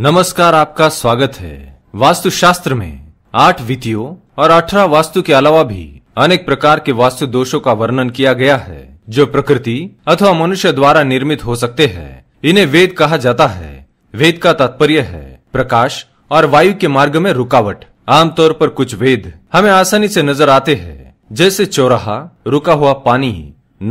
नमस्कार आपका स्वागत है वास्तु शास्त्र में आठ विधियों और अठारह वास्तु के अलावा भी अनेक प्रकार के वास्तु दोषों का वर्णन किया गया है जो प्रकृति अथवा मनुष्य द्वारा निर्मित हो सकते हैं इन्हें वेद कहा जाता है वेद का तात्पर्य है प्रकाश और वायु के मार्ग में रुकावट आमतौर पर कुछ वेद हमें आसानी से नजर आते हैं जैसे चौराहा रुका हुआ पानी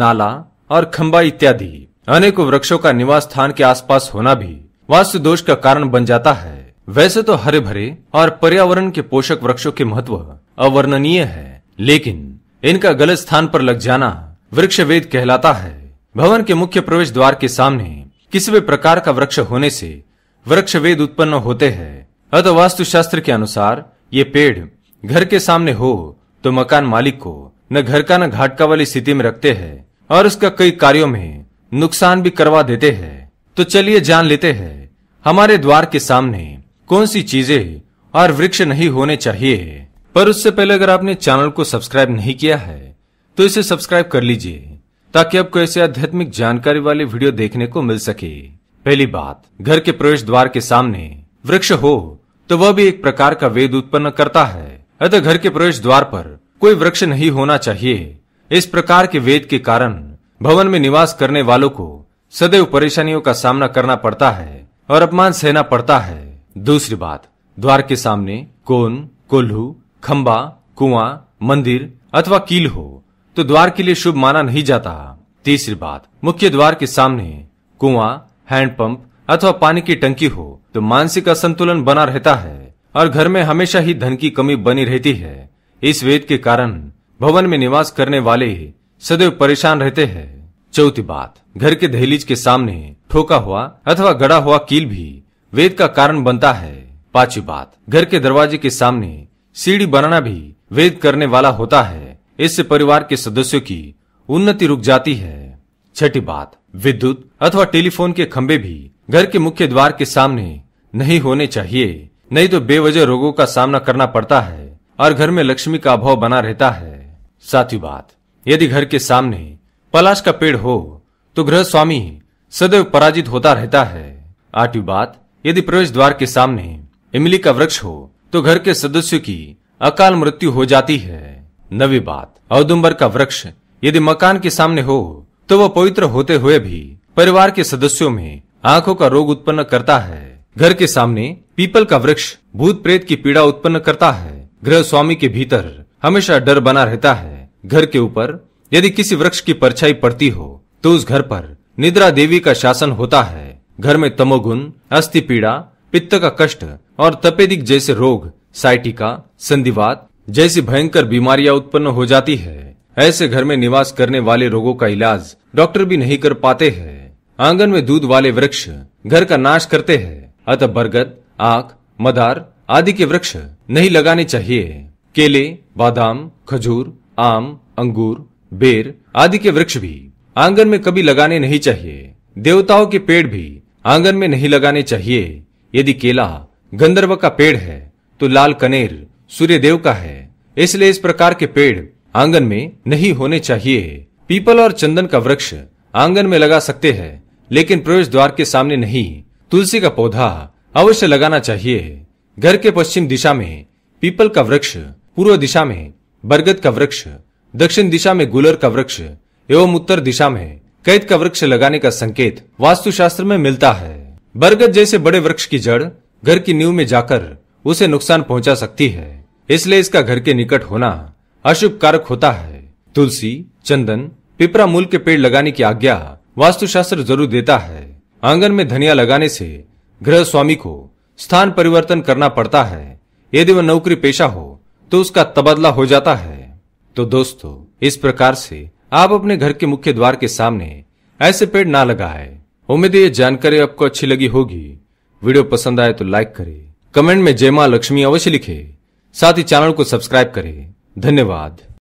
नाला और खंबा इत्यादि अनेकों वृक्षों का निवास स्थान के आसपास होना भी वास्तु दोष का कारण बन जाता है वैसे तो हरे भरे और पर्यावरण के पोषक वृक्षों के महत्व अवर्णनीय है लेकिन इनका गलत स्थान पर लग जाना वृक्ष वेद कहलाता है भवन के मुख्य प्रवेश द्वार के सामने किसी भी प्रकार का वृक्ष होने से वृक्ष वेद उत्पन्न होते हैं अतः शास्त्र के अनुसार ये पेड़ घर के सामने हो तो मकान मालिक को न घर का न घाट का वाली स्थिति में रखते हैं और उसका कई कार्यों में नुकसान भी करवा देते हैं तो चलिए जान लेते हैं हमारे द्वार के सामने कौन सी चीजें और वृक्ष नहीं होने चाहिए पर उससे पहले अगर आपने चैनल को सब्सक्राइब नहीं किया है तो इसे सब्सक्राइब कर लीजिए ताकि आपको ऐसे आध्यात्मिक जानकारी वाले वीडियो देखने को मिल सके पहली बात घर के प्रवेश द्वार के सामने वृक्ष हो तो वह भी एक प्रकार का वेद उत्पन्न करता है अतः घर के प्रवेश द्वार पर कोई वृक्ष नहीं होना चाहिए इस प्रकार के वेद के कारण भवन में निवास करने वालों को सदैव परेशानियों का सामना करना पड़ता है और अपमान सहना पड़ता है दूसरी बात द्वार के सामने कोन कोल्हू खम्बा कुआं मंदिर अथवा कील हो तो द्वार के लिए शुभ माना नहीं जाता तीसरी बात मुख्य द्वार के सामने कुआं हैंडपंप अथवा पानी की टंकी हो तो मानसिक असंतुलन बना रहता है और घर में हमेशा ही धन की कमी बनी रहती है इस वेद के कारण भवन में निवास करने वाले सदैव परेशान रहते हैं चौथी बात घर के दहलीज के सामने ठोका हुआ अथवा गड़ा हुआ कील भी वेद का कारण बनता है पांचवी बात घर के दरवाजे के सामने सीढ़ी बनाना भी वेद करने वाला होता है इससे परिवार के सदस्यों की उन्नति रुक जाती है छठी बात विद्युत अथवा टेलीफोन के खम्भे भी घर के मुख्य द्वार के सामने नहीं होने चाहिए नहीं तो बेवजह रोगों का सामना करना पड़ता है और घर में लक्ष्मी का अभाव बना रहता है सातवीं बात यदि घर के सामने पलाश का पेड़ हो तो ग्रह स्वामी सदैव पराजित होता रहता है आठवीं बात यदि प्रवेश द्वार के सामने इमली का वृक्ष हो तो घर के सदस्यों की अकाल मृत्यु हो जाती है नवी बात औदुम्बर का वृक्ष यदि मकान के सामने हो तो वह पवित्र होते हुए भी परिवार के सदस्यों में आंखों का रोग उत्पन्न करता है घर के सामने पीपल का वृक्ष भूत प्रेत की पीड़ा उत्पन्न करता है गृह स्वामी के भीतर हमेशा डर बना रहता है घर के ऊपर यदि किसी वृक्ष की परछाई पड़ती हो तो उस घर पर निद्रा देवी का शासन होता है घर में तमोगुण अस्थि पीड़ा पित्त का कष्ट और तपेदिक जैसे रोग साइटिका संधिवात जैसी भयंकर बीमारियां उत्पन्न हो जाती है ऐसे घर में निवास करने वाले रोगों का इलाज डॉक्टर भी नहीं कर पाते हैं आंगन में दूध वाले वृक्ष घर का नाश करते हैं अतः बरगद आख मदार आदि के वृक्ष नहीं लगाने चाहिए केले बादाम खजूर आम अंगूर बेर आदि के वृक्ष भी आंगन में कभी लगाने नहीं चाहिए देवताओं के पेड़ भी आंगन में नहीं लगाने चाहिए यदि केला गंधर्व का पेड़ है तो लाल कनेर सूर्य देव का है इसलिए इस प्रकार के पेड़ आंगन में नहीं होने चाहिए पीपल और चंदन का वृक्ष आंगन में लगा सकते हैं लेकिन प्रवेश द्वार के सामने नहीं तुलसी का पौधा अवश्य लगाना चाहिए घर के पश्चिम दिशा में पीपल का वृक्ष पूर्व दिशा में बरगद का वृक्ष दक्षिण दिशा में गुलर का वृक्ष एवं उत्तर दिशा में कैद का वृक्ष लगाने का संकेत वास्तु शास्त्र में मिलता है बरगद जैसे बड़े वृक्ष की जड़ घर की नींव में जाकर उसे नुकसान पहुंचा सकती है इसलिए इसका घर के निकट होना अशुभ कारक होता है तुलसी चंदन पिपरा मूल के पेड़ लगाने की आज्ञा वास्तु शास्त्र जरूर देता है आंगन में धनिया लगाने से गृह स्वामी को स्थान परिवर्तन करना पड़ता है यदि वह नौकरी पेशा हो तो उसका तबादला हो जाता है तो दोस्तों इस प्रकार से आप अपने घर के मुख्य द्वार के सामने ऐसे पेड़ ना लगाए उम्मीद ये जानकारी आपको अच्छी लगी होगी वीडियो पसंद आए तो लाइक करें कमेंट में जय मां लक्ष्मी अवश्य लिखें साथ ही चैनल को सब्सक्राइब करें धन्यवाद